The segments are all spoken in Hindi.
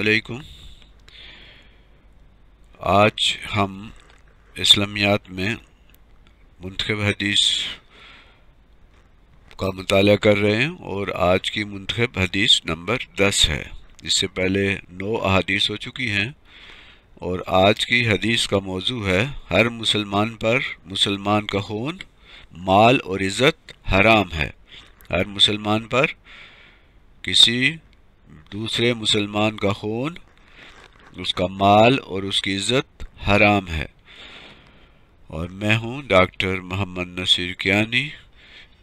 अलैक्म आज हम इस्लामियात में मंतखब हदीस का मताल कर रहे हैं और आज की मंतखब हदीस नंबर दस है इससे पहले नौ अदीस हो चुकी हैं और आज की हदीस का मौजू है हर मुसलमान पर मुसलमान का खून माल और इज़्ज़त हराम है हर मुसलमान पर किसी दूसरे मुसलमान का खून उसका माल और उसकी इज्जत हराम है और मैं हूँ डॉक्टर मोहम्मद नसीर कियानी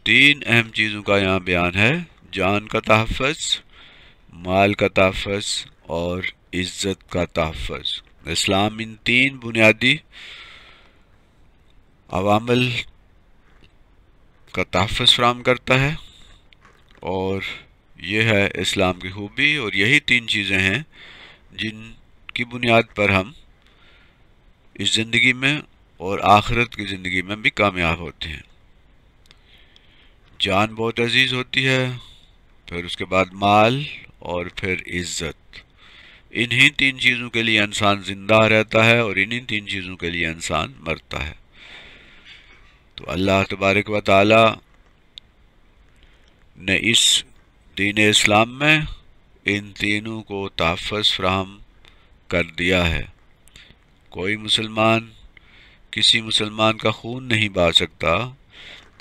तीन अहम चीज़ों का यहाँ बयान है जान का तहफ़ माल का तहफ़ और इज़्ज़त का तहफ़ इस्लाम इन तीन बुनियादी अवामल का तहफ़ फ्राहम करता है और ये है इस्लाम की खूबी और यही तीन चीज़ें हैं जिनकी बुनियाद पर हम इस ज़िंदगी में और आखरत की ज़िंदगी में भी कामयाब होते हैं जान बहुत अजीज़ होती है फिर उसके बाद माल और फिर इज़्ज़त इन्हीं तीन चीज़ों के लिए इंसान ज़िंदा रहता है और इन्हीं तीन चीज़ों के लिए इंसान मरता है तो अल्लाह तबारक व ने इस दीन इस्लाम में इन तीनों को तहफ़ फ्राहम कर दिया है कोई मुसलमान किसी मुसलमान का खून नहीं बा सकता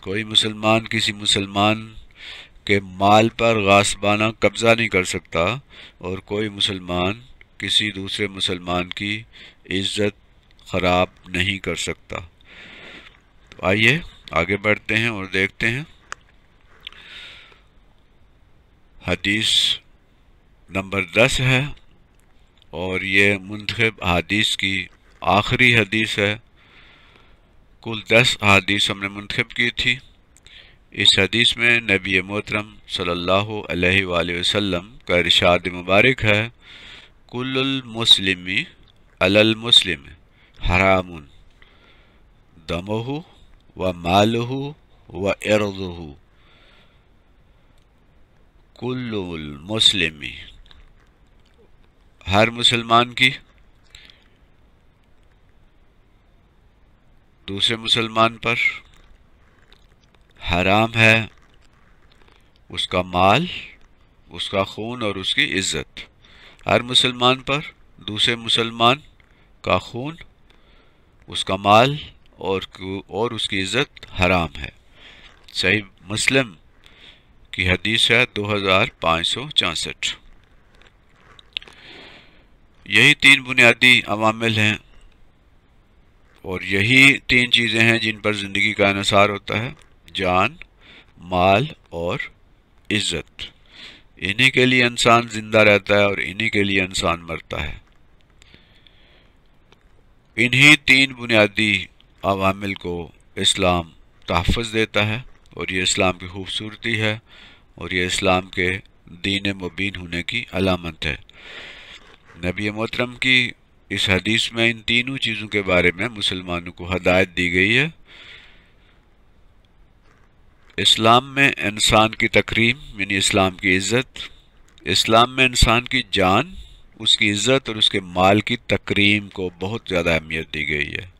कोई मुसलमान किसी मुसलमान के माल पर गासबाना कब्ज़ा नहीं कर सकता और कोई मुसलमान किसी दूसरे मुसलमान की इज्जत ख़राब नहीं कर सकता तो आइए आगे बढ़ते हैं और देखते हैं हदीस नंबर दस है और ये मंतखब हदीस की आखिरी हदीस है कुल दस हदीस हमने मंतखब की थी इस हदीस में नबी मोहतरम सल्ला वसम का इरशाद मुबारक है कुल्लमसलमी अलमसलिम हराम दमहू व मालहू व इर्दहू कुल मुस्लिम हर मुसलमान की दूसरे मुसलमान पर हराम है उसका माल उसका खून और उसकी इज्जत हर मुसलमान पर दूसरे मुसलमान का खून उसका माल और और उसकी इज्जत हराम है सही मुस्लिम की हदीस है दो हज़ार पाँच सौ चौंसठ यही तीन बुनियादी अवामिल हैं और यही तीन चीज़ें हैं जिन पर ज़िंदगी का इसार होता है जान माल और इज़्ज़त इन्हीं के लिए इंसान ज़िंदा रहता है और इन्हीं के लिए इंसान मरता है इन्हीं तीन बुनियादी अवामिल को इस्लाम तहफ़ देता है और ये इस्लाम की खूबसूरती है और ये इस्लाम के दीन मुबीन होने की अलामत है नबी मोहतरम की इस हदीस में इन तीनों चीज़ों के बारे में मुसलमानों को हदायत दी गई है इस्लाम में इंसान की तकरीम यानी इस्लाम की इज़्ज़त इस्लाम में इंसान की जान उसकी इज़्ज़त और उसके माल की तकरीम को बहुत ज़्यादा अहमियत दी गई है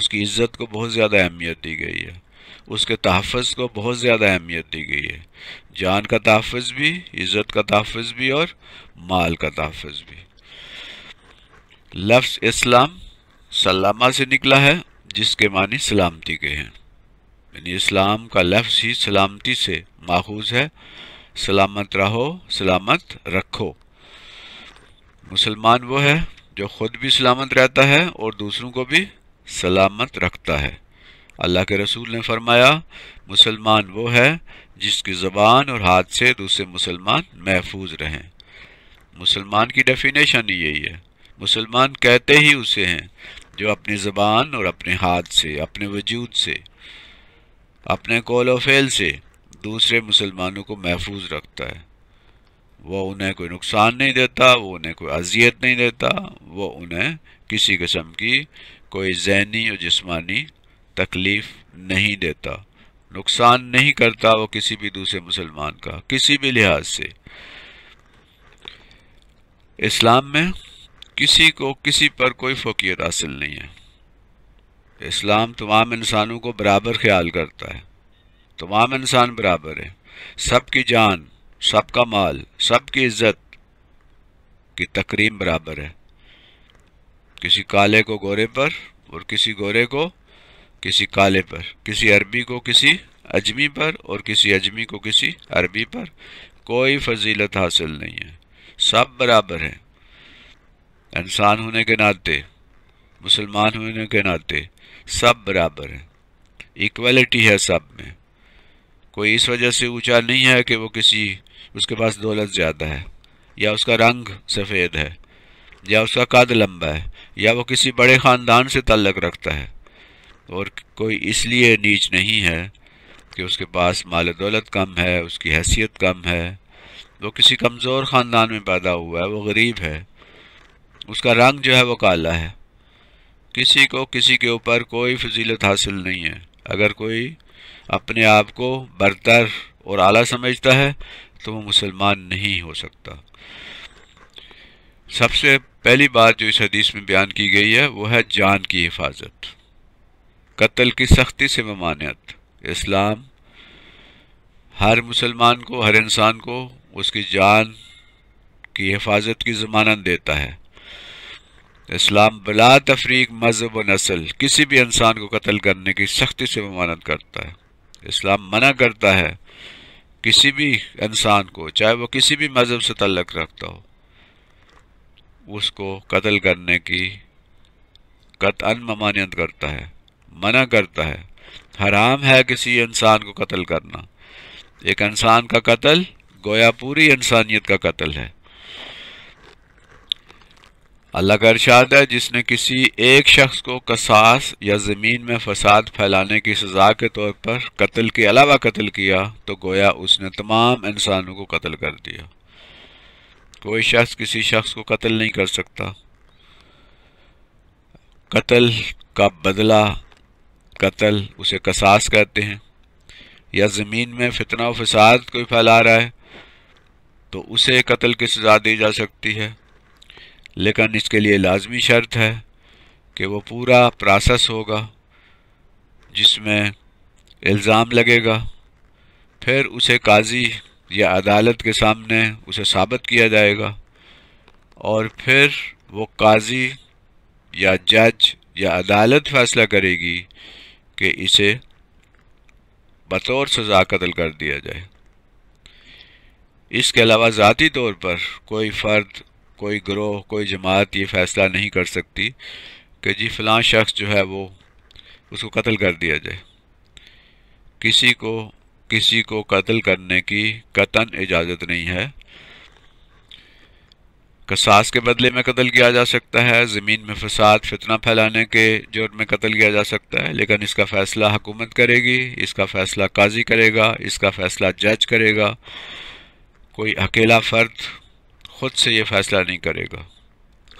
उसकी इज़्ज़त को बहुत ज़्यादा अहमियत दी गई है उसके तहफ़ को बहुत ज़्यादा अहमियत दी गई है जान का तहफ़ भी इज़्ज़त का तहफ़ भी और माल का तहफ़ भी लफ्ज़ इस्लाम सलामा से निकला है जिसके मानी सलामती के हैं यानी इस्लाम का लफ्ज़ ही सलामती से माखूज है सलामत रहो सलामत रखो मुसलमान वो है जो ख़ुद भी सलामत रहता है और दूसरों को भी सलामत रखता है अल्लाह के रसूल ने फरमाया मुसलमान वो है जिसकी ज़बान और हाथ से दूसरे मुसलमान महफूज रहें मुसलमान की डेफिनेशन ही यही है मुसलमान कहते ही उसे हैं जो अपनी ज़बान और अपने हाथ से अपने वजूद से अपने कोलो फेल से दूसरे मुसलमानों को महफूज रखता है वो उन्हें कोई नुकसान नहीं देता वो उन्हें कोई अजियत नहीं देता वो उन्हें किसी किस्म की कोई जहनी और जिसमानी तकलीफ नहीं देता नुकसान नहीं करता वो किसी भी दूसरे मुसलमान का किसी भी लिहाज से इस्लाम में किसी को किसी पर कोई फोकियत हासिल नहीं है इस्लाम तमाम इंसानों को बराबर ख्याल करता है तमाम इंसान बराबर है सबकी जान सबका माल सबकी इज्जत की तकरीम बराबर है किसी काले को गोरे पर और किसी गोरे को किसी काले पर किसी अरबी को किसी अजमी पर और किसी अजमी को किसी अरबी पर कोई फजीलत हासिल नहीं है सब बराबर हैं इंसान होने के नाते मुसलमान होने के नाते सब बराबर हैं इक्वलिटी है सब में कोई इस वजह से ऊंचा नहीं है कि वो किसी उसके पास दौलत ज़्यादा है या उसका रंग सफ़ेद है या उसका कद लंबा है या वो किसी बड़े ख़ानदान से तल्लक रखता है और कोई इसलिए नीच नहीं है कि उसके पास माल दौलत कम है उसकी हैसियत कम है वो किसी कमज़ोर ख़ानदान में पैदा हुआ है वो गरीब है उसका रंग जो है वो काला है किसी को किसी के ऊपर कोई फजीलत हासिल नहीं है अगर कोई अपने आप को बरतर और आला समझता है तो वो मुसलमान नहीं हो सकता सबसे पहली बात जो इस हदीस में बयान की गई है वो है जान की हिफाजत कत्ल की सख्ती से ममानियत इस्लाम हर मुसलमान को हर इंसान को उसकी जान की हिफाजत की जमानत देता है इस्लाम बला तफरीक मजहब व नस्ल किसी भी इंसान को कत्ल करने की सख्ती से ममानत करता है इस्लाम मना करता है किसी भी इंसान को चाहे वो किसी भी मज़हब से तल्लक रखता हो उसको कत्ल करने की कतअन ममानियत करता है मना करता है हराम है किसी इंसान को कत्ल करना एक इंसान का कत्ल गोया पूरी इंसानियत का कत्ल है अल्लाह का इरशाद है जिसने किसी एक शख्स को कसास या ज़मीन में फसाद फैलाने की सज़ा के तौर पर कत्ल के अलावा कत्ल किया तो गोया उसने तमाम इंसानों को कत्ल कर दिया कोई शख्स किसी शख्स को कत्ल नहीं कर सकता कत्ल का बदला कत्ल उसे कसास कहते हैं या ज़मीन में फितना फसाद कोई फैला रहा है तो उसे कत्ल की सज़ा दी जा सकती है लेकिन इसके लिए लाजमी शर्त है कि वो पूरा प्रोसेस होगा जिसमें इल्ज़ाम लगेगा फिर उसे काजी या अदालत के सामने उसे साबित किया जाएगा और फिर वो काजी या जज या अदालत फैसला करेगी कि इसे बतौर सज़ा कतल कर दिया जाए इसके अलावा ज़ाती तौर पर कोई फ़र्द कोई ग्रोह कोई जमात ये फ़ैसला नहीं कर सकती कि जी फलां शख्स जो है वो उसको कत्ल कर दिया जाए किसी को किसी को कत्ल करने की कतन इजाज़त नहीं है कसास के बदले में कत्ल किया जा सकता है ज़मीन में फसाद फितना फैलाने के ज़ोर में कत्ल किया जा सकता है लेकिन इसका फ़ैसला हुकूमत करेगी इसका फ़ैसला काजी करेगा इसका फ़ैसला जज करेगा कोई अकेला फ़र्द ख़ुद से ये फ़ैसला नहीं करेगा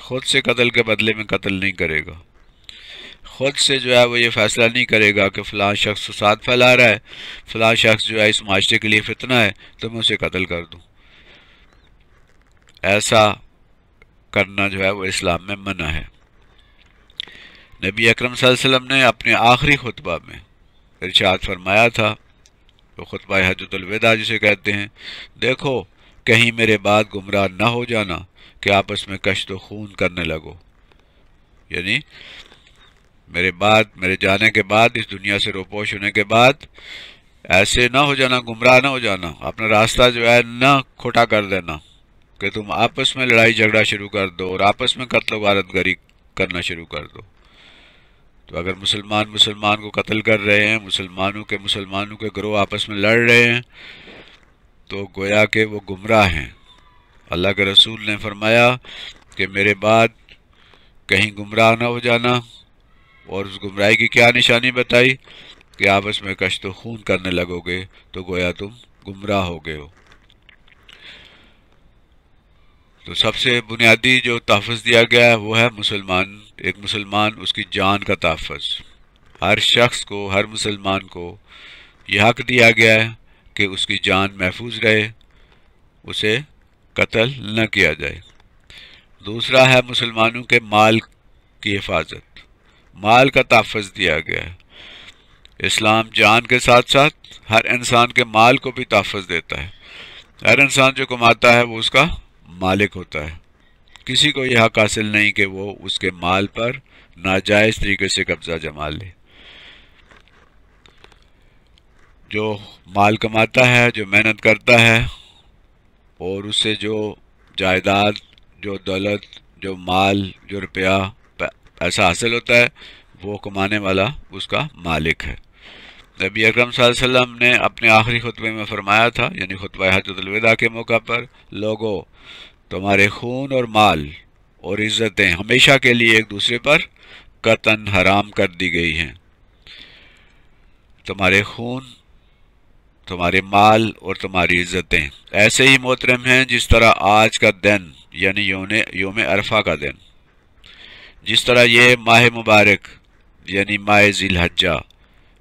ख़ुद से कत्ल के बदले में कत्ल नहीं करेगा ख़ुद से जो है वो ये फ़ैसला नहीं करेगा कि फ़लाँ शख्स फसाद फैला रहा है फ़लाँ शख्स जो है इस माशरे के लिए फितना है तो मैं उसे कत्ल कर दूँ ऐसा करना जो है वो इस्लाम में मना है नबी अकरम वसल्लम ने अपने आखिरी खुतबा में इर्शाद फरमाया था तो खुतबा हजतलविदा जिसे कहते हैं देखो कहीं मेरे बाद गुमराह ना हो जाना कि आपस में कश्त खून करने लगो यानी मेरे बाद मेरे जाने के बाद इस दुनिया से रोपोश होने के बाद ऐसे ना हो जाना गुमराह ना हो जाना अपना रास्ता जो है ना खोटा कर देना कि तुम आपस में लड़ाई झगड़ा शुरू कर दो और आपस में कत्ल वारतगरी करना शुरू कर दो तो अगर मुसलमान मुसलमान को कत्ल कर रहे हैं मुसलमानों के मुसलमानों के ग्रोह आपस में लड़ रहे हैं तो गोया के वो गुमराह हैं अल्लाह के रसूल ने फरमाया कि मेरे बाद कहीं गुमराह ना हो जाना और उस गुमराही की क्या निशानी बताई कि आपस में कश्त खून करने लगोगे तो गोया तुम गुमराह हो गए हो तो सबसे बुनियादी जो तहफ़ दिया गया है वो है मुसलमान एक मुसलमान उसकी जान का तहफ़ हर शख्स को हर मुसलमान को यह हक दिया गया है कि उसकी जान महफूज रहे उसे कत्ल न किया जाए दूसरा है मुसलमानों के माल की हिफाजत माल का तहफ़ दिया गया है इस्लाम जान के साथ साथ हर इंसान के माल को भी तहफ़ देता है हर इंसान जो कमाता है वो उसका मालिक होता है किसी को यह हक हासिल नहीं कि वो उसके माल पर नाजायज़ तरीके से कब्ज़ा जमा ले जो माल कमाता है जो मेहनत करता है और उससे जो जायदाद जो दौलत जो माल जो रुपया पैसा हासिल होता है वो कमाने वाला उसका मालिक है नबी अक्रम सल्लम ने अपने आखिरी खुतबे में फरमाया था यानी खुतबा हजतलविदा के मौका पर लोगो तुम्हारे खून और माल और इज़्ज़तें हमेशा के लिए एक दूसरे पर कतन हराम कर दी गई हैं तुम्हारे खून तुम्हारे माल और तुम्हारी इज़्ज़तें ऐसे ही मोहतरम हैं जिस तरह आज का दिन यानी योम योम अरफा का दिन जिस तरह ये माह मुबारक यानी माह जिलहजा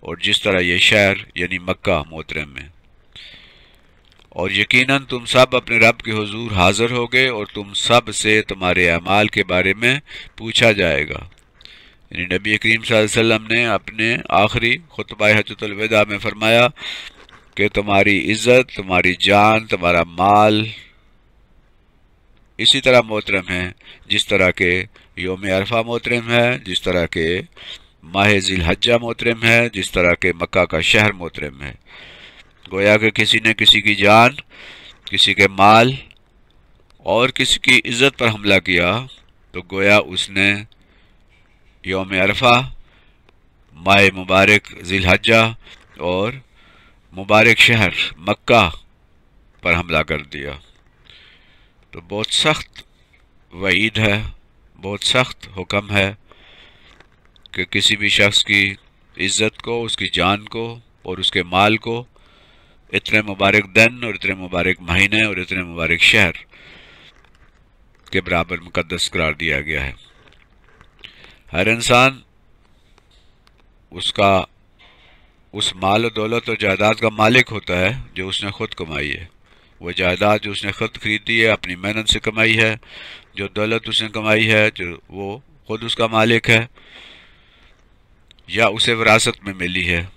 और जिस तरह ये शहर यानी मक्का मोहतरम में और यकीनन तुम सब अपने रब के हुजूर हाज़िर होगे और तुम सब से तुम्हारे अमाल के बारे में पूछा जाएगा यानी नबी करीम सल्लम ने अपने आखिरी खुतबा हजतलविदा में फरमाया कि तुम्हारी इज़्ज़त तुम्हारी जान तुम्हारा माल इसी तरह मोहतरम है जिस तरह के योम अरफा मोहतरम है जिस तरह के माह जिलहजा मोहतरम है जिस तरह के मक्का का शहर मोहतरम है गोया कि किसी ने किसी की जान किसी के माल और किसी की इज़्ज़त पर हमला किया तो गोया उसने योम अरफा माह मुबारक जिलहजा और मुबारक शहर मक्का पर हमला कर दिया तो बहुत सख्त वईद है बहुत सख्त हुक्म है कि किसी भी शख्स की इज़्ज़त को उसकी जान को और उसके माल को इतने मुबारक दिन और इतने मुबारक महीने और इतने मुबारक शहर के बराबर मुकदस करार दिया गया है हर इंसान उसका उस माल और दौलत और जायदाद का मालिक होता है जो उसने ख़ुद कमाई है वो जायदाद जो उसने ख़ुद खरीदी है अपनी मेहनत से कमाई है जो दौलत उसने कमाई है जो वो ख़ुद उसका मालिक है या उसे विरासत में मिली है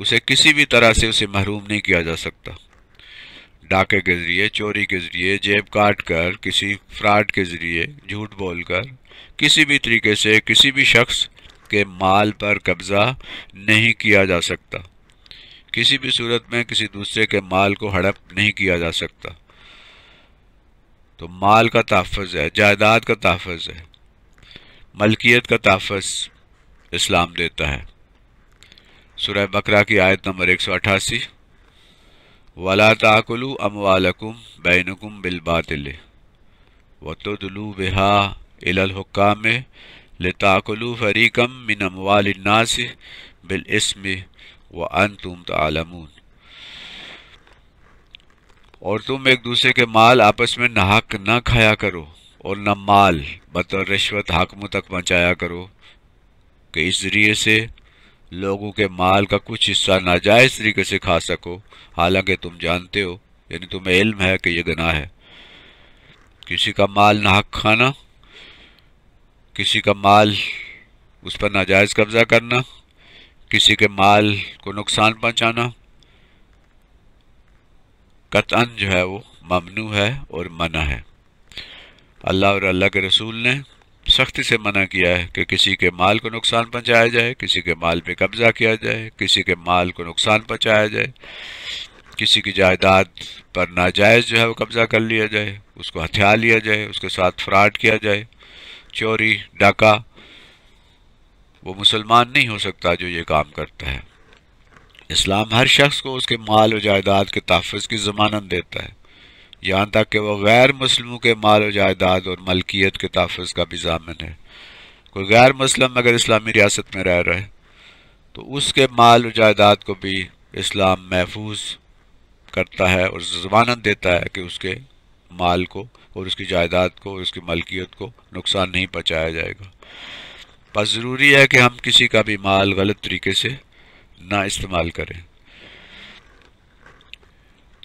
उसे किसी भी तरह से उसे महरूम नहीं किया जा सकता डाके के ज़रिए चोरी के ज़रिए जेब काट कर किसी फ्रॉड के ज़रिए झूठ बोलकर किसी भी तरीके से किसी भी शख्स के माल पर कब्ज़ा नहीं किया जा सकता किसी भी सूरत में किसी दूसरे के माल को हड़प नहीं किया जा सकता तो माल का तहफ़ है जायदाद का तहफ़ है मलकियत का तहफ़ इस्लाम देता है सुरह बकरा की आयत नंबर एक सौ अट्ठासी वला ताकुलु अमवालकुम बैनकुम बिलबातिल वतुदलू बिहा इलहकाम लताकुलु फरीकम मिन अमवालनास बिलस्म व अन तुम तलमून और तुम एक दूसरे के माल आपस में नहाक न खाया करो और न माल बतौर रिश्वत हाकमों तक पहुँचाया करो के इस जरिए से लोगों के माल का कुछ हिस्सा नाजायज तरीके से खा सको हालांकि तुम जानते हो यानी तुम्हें इल्म है कि यह गना है किसी का माल नाहक खाना किसी का माल उस पर नाजायज़ कब्ज़ा करना किसी के माल को नुकसान पहुंचाना कतन जो है वो ममनू है और मना है अल्लाह और अल्लाह के रसूल ने सख्ती से मना किया है कि किसी के माल को नुकसान पहुंचाया जाए किसी के माल पे कब्जा किया जाए किसी के माल को नुकसान पहुंचाया जाए किसी की जायदाद पर नाजायज़ जो है वो कब्ज़ा कर लिया जाए उसको हथियार लिया जाए उसके साथ फ्रॉड किया जाए चोरी डाका वो मुसलमान नहीं हो सकता जो ये काम करता है इस्लाम हर शख्स को उसके माल और जायदाद के तहफ़ की ज़मानत देता है यहाँ तक कि वह गैर मुस्लिमों के माल व जायदाद और मलकियत के तहफ़ का भी जामिन है कोई गैर मुसलम अगर इस्लामी रियासत में रह रहे तो उसके माल व जायदाद को भी इस्लाम महफूज करता है और जमानत देता है कि उसके माल को और उसकी जायदाद को और उसकी मलकियत को नुकसान नहीं पहुँचाया जाएगा बस ज़रूरी है कि हम किसी का भी माल गलत तरीके से ना इस्तेमाल करें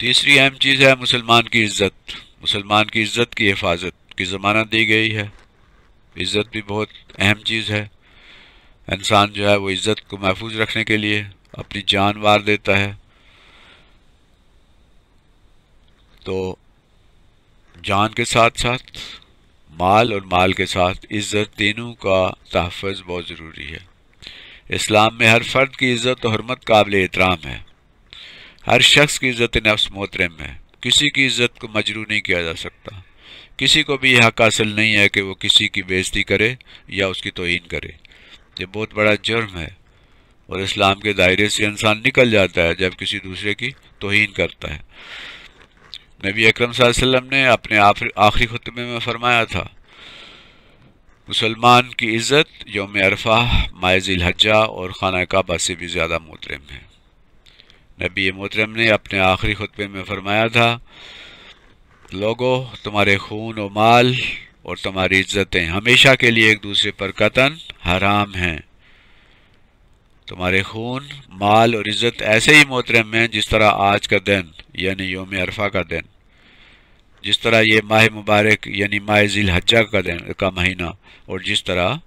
तीसरी अहम चीज़ है मुसलमान की इज्जत मुसलमान की इज्जत की हिफाजत की ज़मानत दी गई है इज़्ज़त भी बहुत अहम चीज़ है इंसान जो है वो इज़्ज़त को महफूज रखने के लिए अपनी जान वार देता है तो जान के साथ साथ माल और माल के साथ इज़्ज़त तीनों का तहफ़ बहुत ज़रूरी है इस्लाम में हर फ़र्द की इज़्ज़त और हरमत काबिल एहतराम है हर शख्स की इज़्ज़त नफ्स मोहतरम है किसी की इज़्ज़त को मजरू नहीं किया जा सकता किसी को भी यह हक हासिल नहीं है कि वो किसी की बेजती करे या उसकी तोहन करे ये बहुत बड़ा जुर्म है और इस्लाम के दायरे से इंसान निकल जाता है जब किसी दूसरे की तोहन करता है नबी अक्रम वसल्लम ने अपने आखिरी खुतबे में फरमाया था मुसलमान की इज़्ज़त योम अरफा मायज़िल हज्जा और ख़ाना काबा से भी ज़्यादा मोहतरम है नबी मोहतरम ने अपने आखिरी खुतबे में फरमाया था लोगो तुम्हारे खून और माल और तुम्हारी इज्जतें हमेशा के लिए एक दूसरे पर कतन हराम हैं तुम्हारे खून माल और इज्जत ऐसे ही मोहतरम हैं जिस तरह आज का दिन यानी योम अरफा का दिन जिस तरह ये माह मुबारक यानी माह झील हज्जा का दिन का महीना और जिस तरह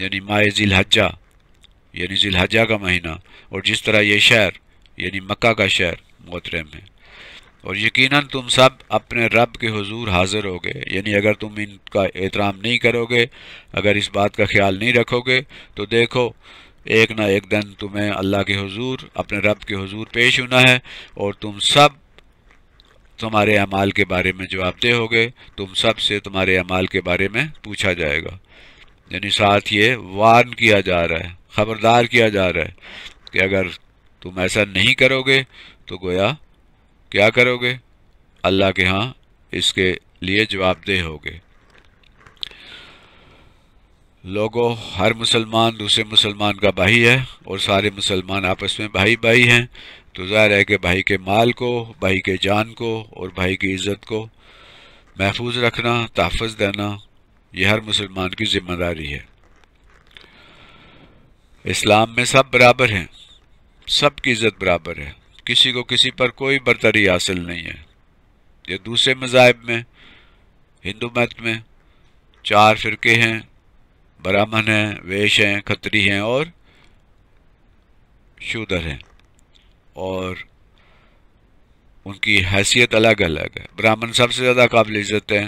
यानी माह झील हज्जा यानी जिलहजा का महीना और जिस तरह ये शहर यानी मक्का का शहर मोहतरम है और यकीनन तुम सब अपने रब के हुजूर हाजिर होगे यानी अगर तुम इनका एहतराम नहीं करोगे अगर इस बात का ख्याल नहीं रखोगे तो देखो एक ना एक दिन तुम्हें अल्लाह के हुजूर अपने रब के हुजूर पेश होना है और तुम सब तुम्हारे अमाल के बारे में जवाब दे होगे तुम सब से तुम्हारे अमाल के बारे में पूछा जाएगा यानी साथ ये वार्न किया जा रहा है ख़बरदार किया जा रहा है कि अगर तुम ऐसा नहीं करोगे तो गोया क्या करोगे अल्लाह के यहाँ इसके लिए जवाबदेह होगे लोगों हर मुसलमान दूसरे मुसलमान का भाई है और सारे मुसलमान आपस में भाई भाई हैं तो ज़ाहिर है कि भाई के माल को भाई के जान को और भाई की इज़्ज़त को महफूज रखना तहफ़ देना यह हर मुसलमान की ज़िम्मेदारी है इस्लाम में सब बराबर हैं सबकी इज्जत बराबर है किसी को किसी पर कोई बरतरी हासिल नहीं है ये दूसरे मज़ाहब में हिंदू मत में चार फ़िरके हैं ब्राह्मण हैं वेश हैं खत्री हैं और शूदर हैं और उनकी हैसियत अलग अलग है ब्राह्मण सबसे ज़्यादा काबिल इज़्ज़त हैं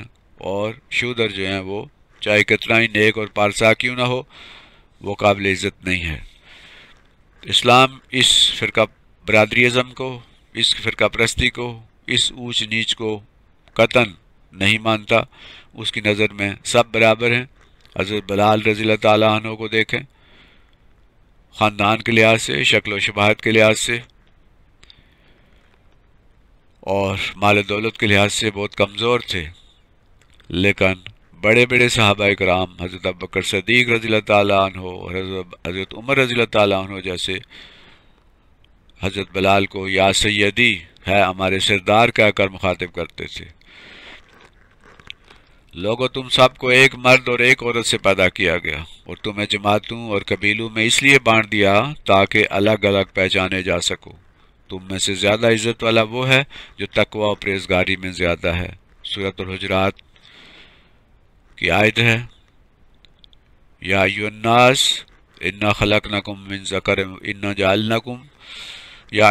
और शूदर जो हैं वो चाहे कितना ही नेक और पारसा क्यों ना हो वो काबिल इज़्ज़त नहीं है इस्लाम इस फ़िरका बरदरीज़म को इस फ़िरका परस्ती को इस ऊंच नीच को कतन नहीं मानता उसकी नज़र में सब बराबर हैं हज़रत बलाल रजील तहों को देखें ख़ानदान के लिहाज से शक्ल व शबाहत के लिहाज से और माल दौलत के लिहाज से बहुत कमज़ोर थे लेकिन बड़े बड़े साहबा कराम हज़रत बकर सदीक रजील हो हज़रत उमर रजील हो जैसे हज़रत बलाल को या सैदी है हमारे सरदार का कर मुखातिब करते थे लोगों तुम सबको एक मर्द और एक औरत से पैदा किया गया और तुम्हें जमातों और कबीलों में इसलिए बांट दिया ताकि अलग अलग पहचाने जा सको तुम में से ज़्यादा इज़्ज़त वाला वो है जो तकवा और परहेजगारी में ज़्यादा है सूरत और हजरात की आयत है या इन्ना खलक नकुम मिन जकर इन्ना जाल नकुम या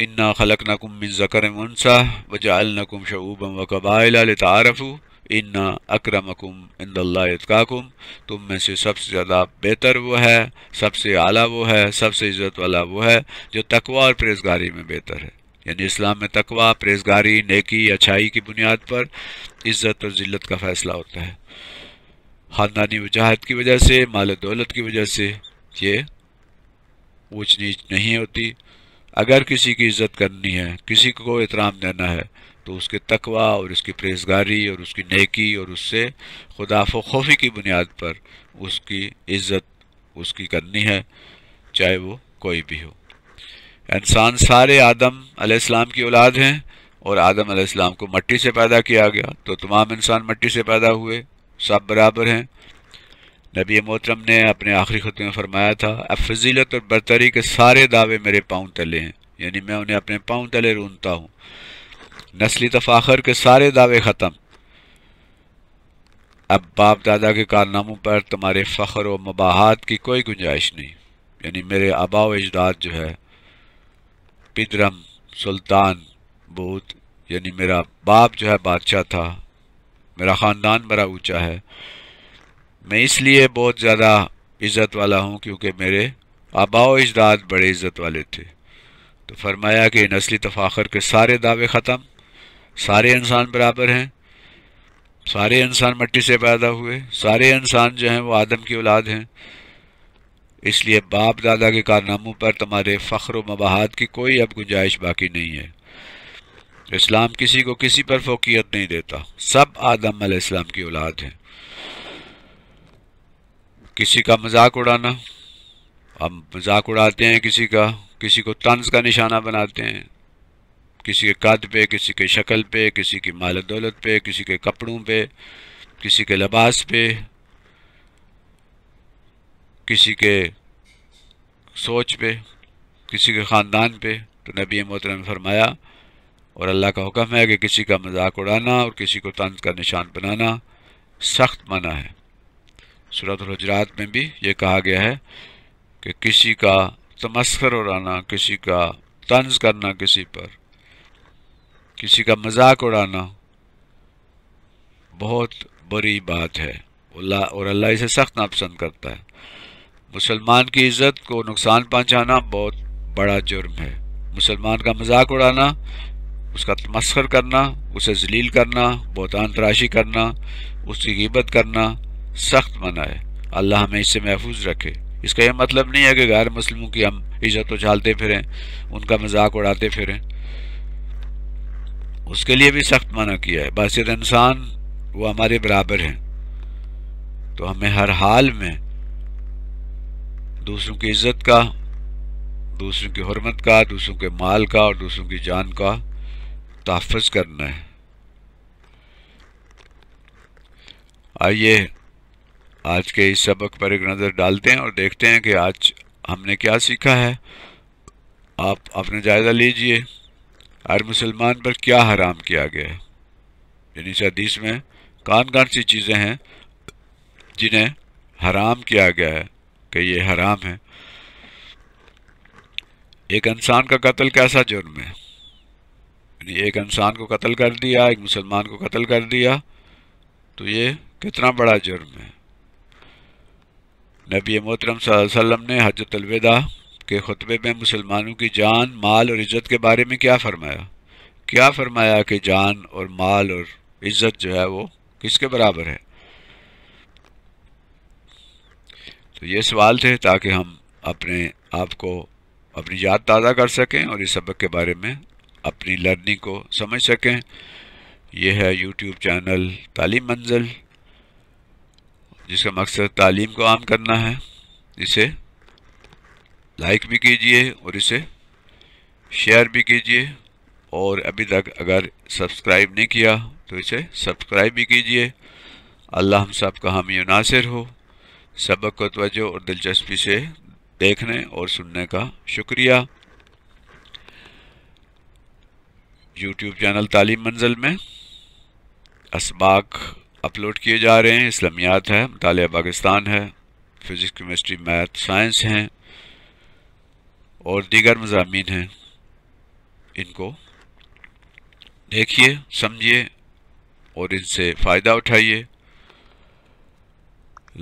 इन्ना खलक नकुम मिन जकर मुनसा व जाल नकुम शूबम व कबाइला तारफ़ू इन्ना अक्रमकुम इंदल्लाकाकुम तुम में से सबसे ज़्यादा बेहतर वो है सबसे आला वो है सबसे इज़्ज़त वाला वो है जो तकवा और परहेजगारी में बेहतर है यानी इस्लाम में तकवा परहेजगारी नेकी अच्छाई की बुनियाद पर इज़्ज़त और ज़िल्त का फ़ैसला होता है ख़ानदानी वजाहत की वजह से माल दौलत की वजह से ये ऊँच नीच नहीं होती अगर किसी की इज़्ज़त करनी है किसी को एहतराम देना है तो उसके तकवा और उसकी परहेजगारी और उसकी नेकी और उससे खुदाफ खोफी की बुनियाद पर उसकी इज़्ज़त उसकी करनी है चाहे वो कोई भी हो इंसान सारे आदम आसमाम की औलाद हैं और आदम आसमाम को मट्टी से पैदा किया गया तो तमाम इंसान मट्टी से पैदा हुए सब बराबर हैं नबी मोहतरम ने अपने आखिरी ख़त में फरमाया था अब फजीलत और बरतरी के सारे दावे मेरे पाँव तले हैं यानी मैं उन्हें अपने पाँव तले रूनता हूँ नस्ली तफाखर के सारे दावे ख़त्म अब बाप दादा के कारनामों पर तुम्हारे फ़ख्र व मबाहत की कोई गुंजाइश नहीं यानी मेरे आबाव अजदाद जो है पिजरम सुल्तान बहुत यानी मेरा बाप जो है बादशाह था मेरा ख़ानदान बड़ा ऊंचा है मैं इसलिए बहुत ज़्यादा इज़्ज़त वाला हूँ क्योंकि मेरे आबाओ इजदाद बड़े इज़्ज़त वाले थे तो फरमाया कि नस्ली तफाखर के सारे दावे ख़त्म सारे इंसान बराबर हैं सारे इंसान मट्टी से पैदा हुए सारे इंसान जो हैं वो आदम की औलाद हैं इसलिए बाप दादा के कारनामों पर तुम्हारे फ़ख्र मबाद मबाहत की कोई अब गुंजाइश बाकी नहीं है इस्लाम किसी को किसी पर फोकियत नहीं देता सब आदम इस्लाम की औलाद हैं किसी का मजाक उड़ाना हम मजाक उड़ाते हैं किसी का किसी को तंज का निशाना बनाते हैं किसी के कद पे किसी के शक्ल पे किसी की माल दौलत पे किसी के कपड़ों पे किसी के लबास पे किसी के सोच पे किसी के ख़ानदान पे तो नबी मोहतर ने फरमाया और अल्लाह का हुक्म है कि किसी का मजाक उड़ाना और किसी को तंज का निशान बनाना सख्त मना है सूरत हजरात में भी ये कहा गया है कि किसी का तमस्कर उड़ाना किसी का तंज करना किसी पर किसी का मजाक उड़ाना बहुत बुरी बात है और अल्लाह इसे सख्त नापसंद करता है मुसलमान की इज्जत को नुकसान पहुंचाना बहुत बड़ा जुर्म है मुसलमान का मजाक उड़ाना उसका तमस्कर करना उसे जलील करना बहुतान तराशी करना उसकी गिबत करना सख्त मना है अल्लाह हमें इससे महफूज रखे इसका यह मतलब नहीं है कि गैर मुसलमों की हम इज्जत उछालते फिरें उनका मजाक उड़ाते फिरें उसके लिए भी सख्त मना किया है बसर इंसान वो हमारे बराबर हैं तो हमें हर हाल में दूसरों की इज्जत का दूसरों की हरमत का दूसरों के माल का और दूसरों की जान का तहफ़ करना है आइए आज के इस सबक पर एक नज़र डालते हैं और देखते हैं कि आज हमने क्या सीखा है आप अपना जायज़ा लीजिए हर मुसलमान पर क्या हराम किया गया है यानी इस हदीस में कौन कौन सी चीज़ें हैं जिन्हें हराम किया गया है कि ये हराम है एक इंसान का कत्ल कैसा जुर्म है एक इंसान को कत्ल कर दिया एक मुसलमान को कत्ल कर दिया तो ये कितना बड़ा जुर्म है नबी मोहतरम सल्लम ने हजतलविदा के ख़ुतबे में मुसलमानों की जान माल और इज़्ज़त के बारे में क्या फ़रमाया क्या फ़रमाया कि जान और माल और इज़्ज़त जो है वो किसके बराबर है तो ये सवाल थे ताकि हम अपने आप को अपनी याद ताज़ा कर सकें और इस सबक के बारे में अपनी लर्निंग को समझ सकें यह है यूट्यूब चैनल तालीम मंजिल जिसका मकसद तालीम को आम करना है इसे लाइक भी कीजिए और इसे शेयर भी कीजिए और अभी तक अगर सब्सक्राइब नहीं किया तो इसे सब्सक्राइब भी कीजिए अल्लाह हम सब का हम नासिर हो सबक को तवज्जो और दिलचस्पी से देखने और सुनने का शुक्रिया यूट्यूब चैनल तालीम मंजिल में इसबाक अपलोड किए जा रहे हैं इस्लामियात है मताल पाकिस्तान है फिज़िक्स केमिस्ट्री मैथ साइंस हैं और दीगर मजामी हैं इनको देखिए समझिए और इनसे फ़ायदा उठाइए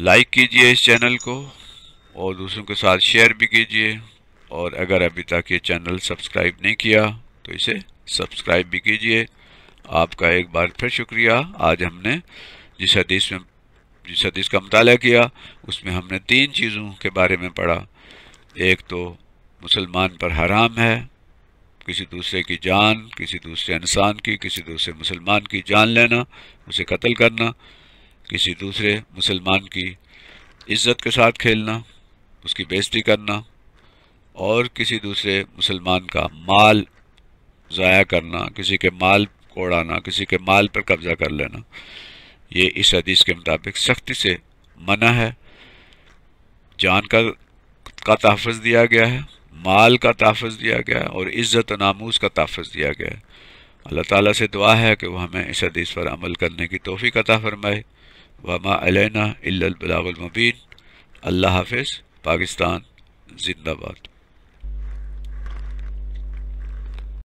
लाइक कीजिए इस चैनल को और दूसरों के साथ शेयर भी कीजिए और अगर अभी तक ये चैनल सब्सक्राइब नहीं किया तो इसे सब्सक्राइब भी कीजिए आपका एक बार फिर शुक्रिया आज हमने जिस हदीस में जिस हदीस का मताल किया उसमें हमने तीन चीज़ों के बारे में पढ़ा एक तो मुसलमान पर हराम है किसी दूसरे की जान किसी दूसरे इंसान की किसी दूसरे मुसलमान की जान लेना उसे कत्ल करना किसी दूसरे मुसलमान की इज्जत के साथ खेलना उसकी बेइज्जती करना और किसी दूसरे मुसलमान का माल ज़ाया करना किसी के माल को उड़ाना किसी के माल पर कब्ज़ा कर लेना ये इस हदीस के मुताबिक सख्ती से मना है जान का का तहफ़ दिया गया है माल का तहफ़ दिया गया है और इज़्ज़त नामूज़ का तहफ़ दिया गया है अल्लाह ताला से दुआ है कि वह हमें इस हदीस पर अमल करने की तोहफ़ी अता फरमाए وما علينا إلا البلاغ المبين الله حافظ باكستان زندہ